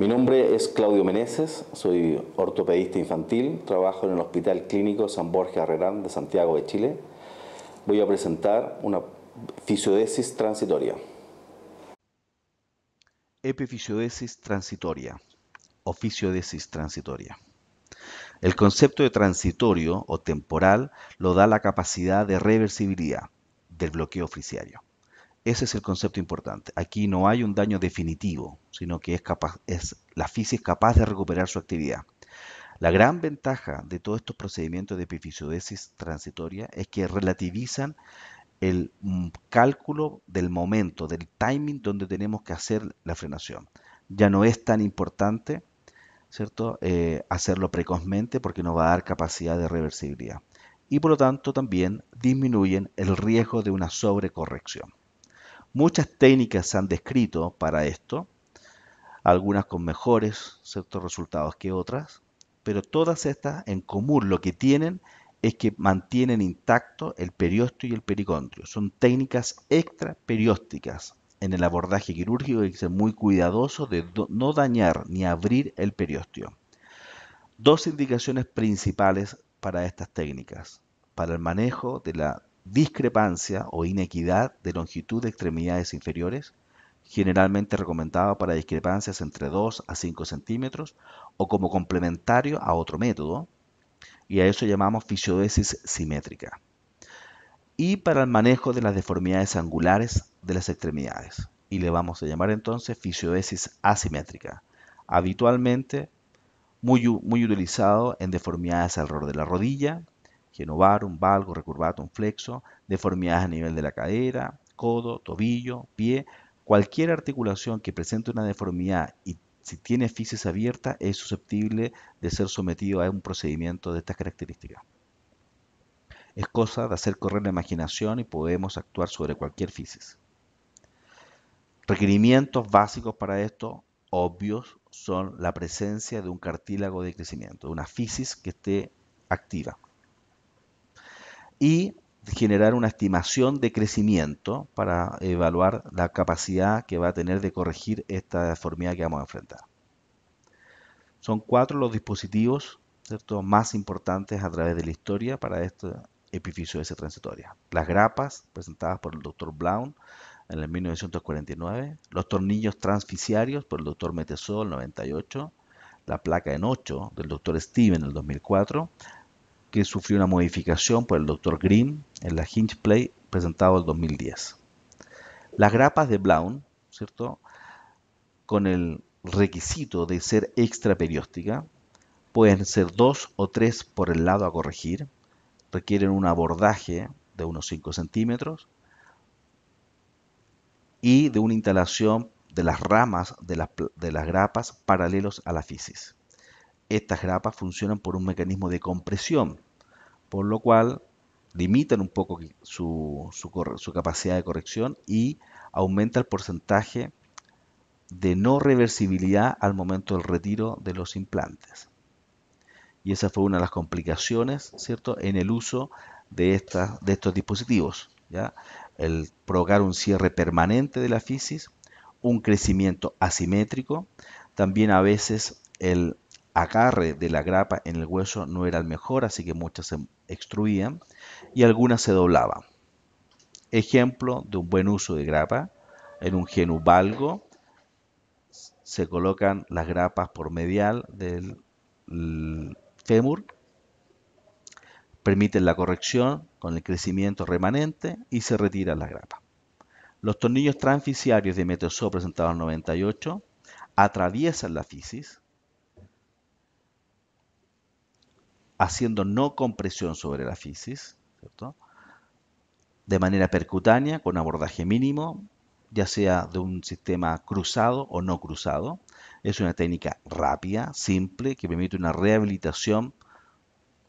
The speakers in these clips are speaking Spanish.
Mi nombre es Claudio Meneses, soy ortopedista infantil, trabajo en el Hospital Clínico San Borja Arrerán de Santiago de Chile. Voy a presentar una fisiodesis transitoria. Epifisiodesis transitoria o fisiodesis transitoria. El concepto de transitorio o temporal lo da la capacidad de reversibilidad del bloqueo oficiario. Ese es el concepto importante. Aquí no hay un daño definitivo, sino que es capaz, es, la física es capaz de recuperar su actividad. La gran ventaja de todos estos procedimientos de epifisiodesis transitoria es que relativizan el mm, cálculo del momento, del timing donde tenemos que hacer la frenación. Ya no es tan importante ¿cierto? Eh, hacerlo precozmente porque no va a dar capacidad de reversibilidad. Y por lo tanto también disminuyen el riesgo de una sobrecorrección. Muchas técnicas se han descrito para esto, algunas con mejores ciertos resultados que otras, pero todas estas en común lo que tienen es que mantienen intacto el periósteo y el pericondrio. Son técnicas extra extraperiósticas en el abordaje quirúrgico hay que ser muy cuidadoso de no dañar ni abrir el periósteo. Dos indicaciones principales para estas técnicas, para el manejo de la discrepancia o inequidad de longitud de extremidades inferiores, generalmente recomendado para discrepancias entre 2 a 5 centímetros o como complementario a otro método, y a eso llamamos fisiodesis simétrica, y para el manejo de las deformidades angulares de las extremidades, y le vamos a llamar entonces fisiodesis asimétrica, habitualmente muy, muy utilizado en deformidades alrededor de la rodilla, genovar, valgo, recurvato, flexo, deformidades a nivel de la cadera, codo, tobillo, pie, cualquier articulación que presente una deformidad y si tiene fisis abierta es susceptible de ser sometido a un procedimiento de estas características. Es cosa de hacer correr la imaginación y podemos actuar sobre cualquier fisis. Requerimientos básicos para esto, obvios, son la presencia de un cartílago de crecimiento, de una fisis que esté activa, y generar una estimación de crecimiento para evaluar la capacidad que va a tener de corregir esta deformidad que vamos a enfrentar. Son cuatro los dispositivos más importantes a través de la historia para esta S transitoria. Las grapas, presentadas por el doctor Blount en el 1949, los tornillos transficiarios por el doctor Metesol en el 98, la placa en 8 del doctor Steven en el 2004, que sufrió una modificación por el Dr. Green en la Hinge Play presentado el 2010. Las grapas de Blount, ¿cierto? Con el requisito de ser extraperióstica, pueden ser dos o tres por el lado a corregir, requieren un abordaje de unos 5 centímetros y de una instalación de las ramas de las, de las grapas paralelos a la fisis estas grapas funcionan por un mecanismo de compresión, por lo cual limitan un poco su, capacidad de corrección y aumenta el porcentaje de no reversibilidad al momento del retiro de los implantes. Y esa fue una de las complicaciones, ¿cierto?, en el uso de, de estos dispositivos. ¿ya? El provocar un cierre permanente de la fisis, un crecimiento asimétrico, también a veces el agarre de la grapa en el hueso no era el mejor, así que muchas se extruían y algunas se doblaban. Ejemplo de un buen uso de grapa, en un valgo se colocan las grapas por medial del fémur, permiten la corrección con el crecimiento remanente y se retiran la grapa. Los tornillos transfisiarios de Meteosó presentados en 98 atraviesan la fisis, haciendo no compresión sobre la fisis, de manera percutánea, con abordaje mínimo, ya sea de un sistema cruzado o no cruzado. Es una técnica rápida, simple, que permite una rehabilitación,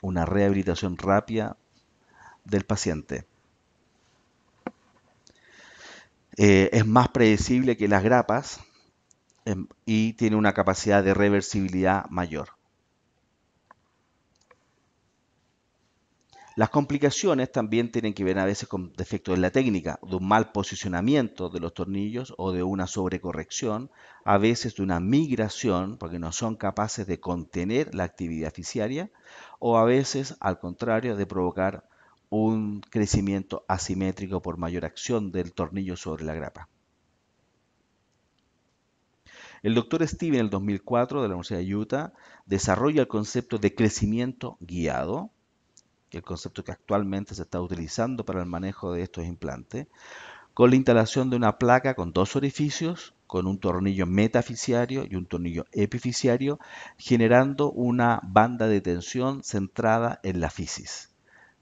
una rehabilitación rápida del paciente. Eh, es más predecible que las grapas em, y tiene una capacidad de reversibilidad mayor. Las complicaciones también tienen que ver a veces con defectos de la técnica, de un mal posicionamiento de los tornillos o de una sobrecorrección, a veces de una migración porque no son capaces de contener la actividad fisiaria o a veces al contrario de provocar un crecimiento asimétrico por mayor acción del tornillo sobre la grapa. El doctor Steven en el 2004 de la Universidad de Utah desarrolla el concepto de crecimiento guiado el concepto que actualmente se está utilizando para el manejo de estos implantes, con la instalación de una placa con dos orificios, con un tornillo metafisiario y un tornillo epificiario, generando una banda de tensión centrada en la fisis.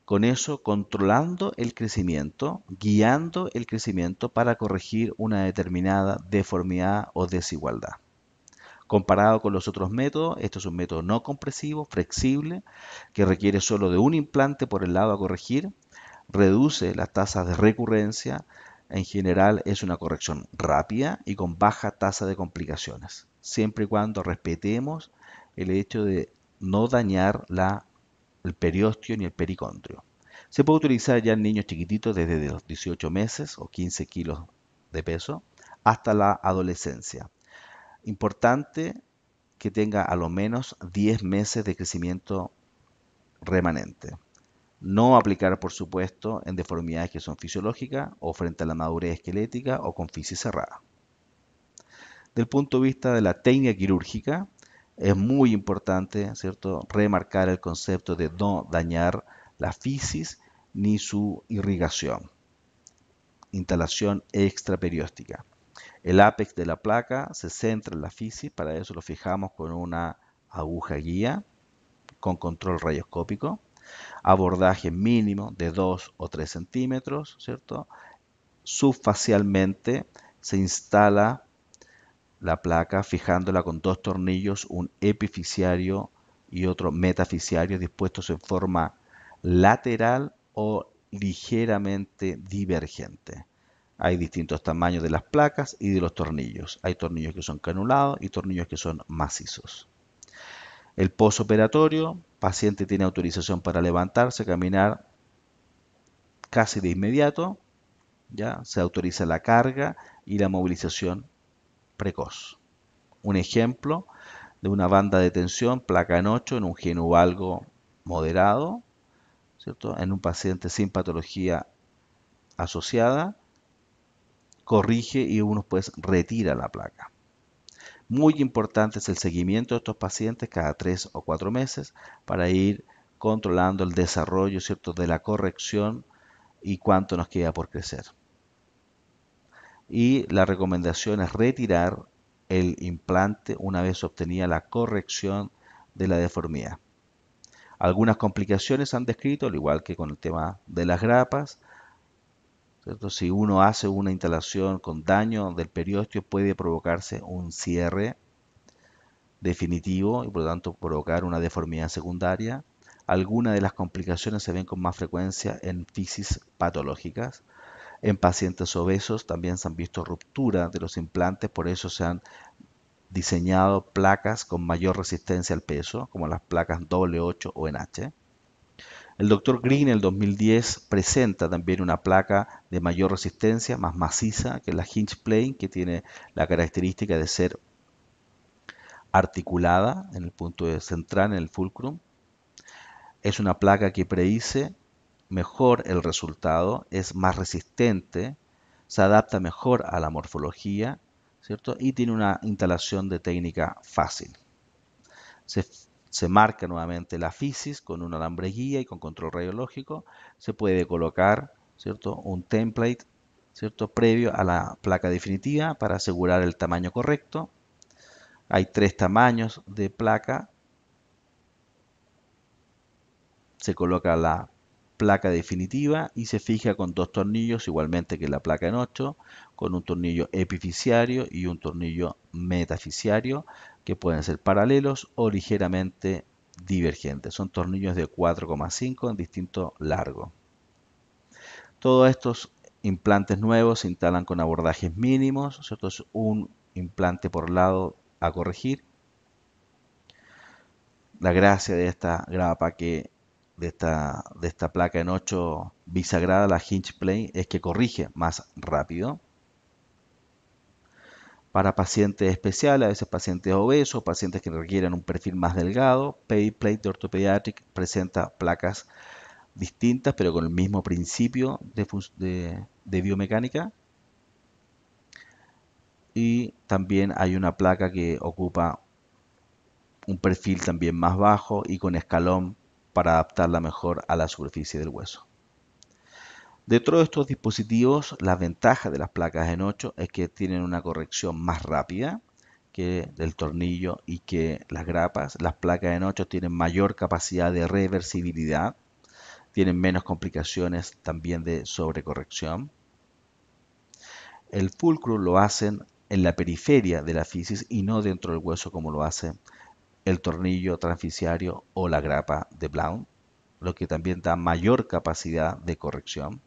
Con eso controlando el crecimiento, guiando el crecimiento para corregir una determinada deformidad o desigualdad. Comparado con los otros métodos, este es un método no compresivo, flexible, que requiere solo de un implante por el lado a corregir, reduce las tasas de recurrencia, en general es una corrección rápida y con baja tasa de complicaciones, siempre y cuando respetemos el hecho de no dañar la, el periostio ni el pericondrio. Se puede utilizar ya en niños chiquititos desde los 18 meses o 15 kilos de peso hasta la adolescencia. Importante que tenga a lo menos 10 meses de crecimiento remanente. No aplicar, por supuesto, en deformidades que son fisiológicas o frente a la madurez esquelética o con fisis cerrada. Del punto de vista de la técnica quirúrgica, es muy importante, ¿cierto?, remarcar el concepto de no dañar la fisis ni su irrigación. Instalación extraperióstica. El apex de la placa se centra en la fisis, para eso lo fijamos con una aguja guía con control radioscópico. Abordaje mínimo de 2 o 3 centímetros, ¿cierto? Subfacialmente se instala la placa fijándola con dos tornillos, un epificiario y otro metaficiario dispuestos en forma lateral o ligeramente divergente. Hay distintos tamaños de las placas y de los tornillos. Hay tornillos que son canulados y tornillos que son macizos. El posoperatorio, paciente tiene autorización para levantarse, caminar casi de inmediato. Ya se autoriza la carga y la movilización precoz. Un ejemplo de una banda de tensión, placa en 8, en un genuvalgo moderado, ¿cierto? en un paciente sin patología asociada, corrige y uno pues retira la placa. Muy importante es el seguimiento de estos pacientes cada tres o cuatro meses para ir controlando el desarrollo ¿cierto? de la corrección y cuánto nos queda por crecer. Y la recomendación es retirar el implante una vez obtenida la corrección de la deformidad. Algunas complicaciones han descrito, al igual que con el tema de las grapas, si uno hace una instalación con daño del periósteo puede provocarse un cierre definitivo y por lo tanto provocar una deformidad secundaria. Algunas de las complicaciones se ven con más frecuencia en fisis patológicas. En pacientes obesos también se han visto rupturas de los implantes, por eso se han diseñado placas con mayor resistencia al peso, como las placas W8 o NH. El doctor Green en el 2010 presenta también una placa de mayor resistencia, más maciza, que la hinge plane, que tiene la característica de ser articulada en el punto central, en el fulcrum. Es una placa que predice mejor el resultado, es más resistente, se adapta mejor a la morfología, ¿cierto? Y tiene una instalación de técnica fácil. Se se marca nuevamente la fisis con un alambre guía y con control radiológico. Se puede colocar ¿cierto? un template ¿cierto? previo a la placa definitiva para asegurar el tamaño correcto. Hay tres tamaños de placa. Se coloca la placa definitiva y se fija con dos tornillos, igualmente que la placa en 8, con un tornillo epificiario y un tornillo metaficiario que pueden ser paralelos o ligeramente divergentes. Son tornillos de 4,5 en distinto largo. Todos estos implantes nuevos se instalan con abordajes mínimos, Es un implante por lado a corregir. La gracia de esta grapa que de esta, placa en 8 bisagrada, la hinge Play, es que corrige más rápido para pacientes especiales, a veces pacientes obesos, pacientes que requieren un perfil más delgado. Pay Plate de Orthopediatric presenta placas distintas, pero con el mismo principio de biomecánica. Y también hay una placa que ocupa un perfil también más bajo y con escalón para adaptarla mejor a la superficie del hueso. Dentro de estos dispositivos, la ventaja de las placas en 8 es que tienen una corrección más rápida que el tornillo y que las grapas. Las placas en 8 tienen mayor capacidad de reversibilidad, tienen menos complicaciones también de sobrecorrección. El fulcro lo hacen en la periferia de la fisis y no dentro del hueso como lo hace el tornillo transficiario o la grapa de Blount, lo que también da mayor capacidad de corrección.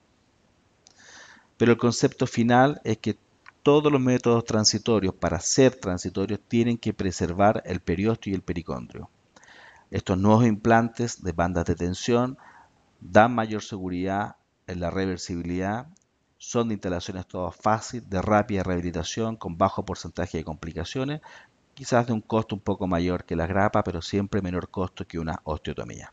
Pero el concepto final es que todos los métodos transitorios, para ser transitorios, tienen que preservar el periósteo y el pericondrio. Estos nuevos implantes de bandas de tensión dan mayor seguridad en la reversibilidad, son de instalaciones todas fáciles, de rápida rehabilitación, con bajo porcentaje de complicaciones, quizás de un costo un poco mayor que la grapa, pero siempre menor costo que una osteotomía.